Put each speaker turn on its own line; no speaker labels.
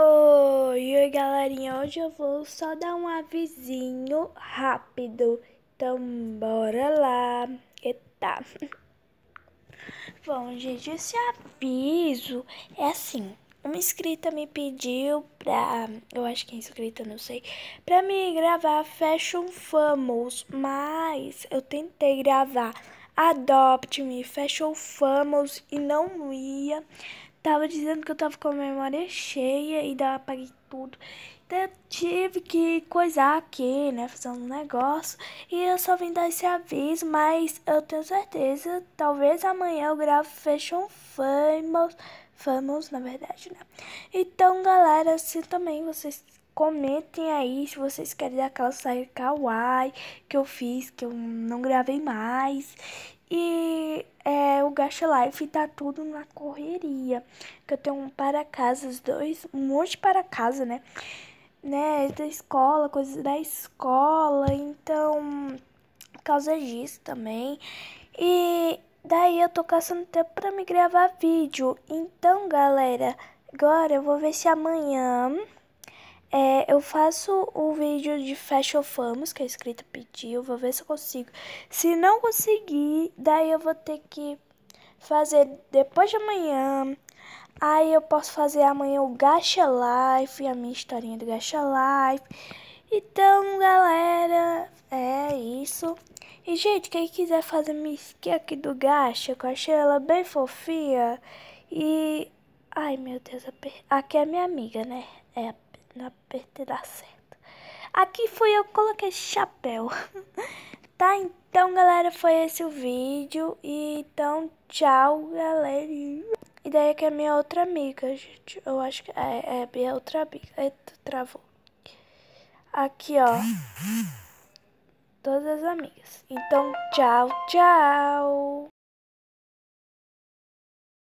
Oi, oi galerinha, hoje eu vou só dar um avisinho rápido, então bora lá, e tá. Bom gente, esse aviso é assim, uma inscrita me pediu pra, eu acho que é inscrita, não sei, pra me gravar Fashion Famous, mas eu tentei gravar Adopt-me, Fashion Famous e não ia, tava dizendo que eu tava com a memória cheia e daí para apaguei tudo. Então eu tive que coisar aqui, né? Fazer um negócio. E eu só vim dar esse aviso, mas eu tenho certeza. Talvez amanhã eu grave Fashion Famous. Famous, na verdade, né? Então, galera, se também vocês comentem aí se vocês querem aquela saia kawaii que eu fiz, que eu não gravei mais. E é, o Gacha Life tá tudo na correria. Que eu tenho um para casa, os dois, um monte de para casa, né? Né, da escola, coisas da escola, então por causa disso também. E daí eu tô caçando tempo para me gravar vídeo. Então, galera, agora eu vou ver se amanhã é, eu faço o vídeo de Fashion Famos, que a é escrita pediu, vou ver se eu consigo. Se não conseguir, daí eu vou ter que fazer depois de amanhã. Aí eu posso fazer amanhã o Gacha Life, a minha historinha do Gacha Life. Então, galera, é isso. E, gente, quem quiser fazer minha skin aqui do Gacha, que eu achei ela bem fofinha. E... Ai, meu Deus, a... aqui é minha amiga, né? É na PT dá certo. Aqui foi eu coloquei chapéu. tá, então, galera, foi esse o vídeo. E então, tchau, galera. E daí é que é minha outra amiga, gente. Eu acho que é, é minha outra amiga. Eita, travou. Aqui, ó. Todas as amigas. Então, tchau, tchau.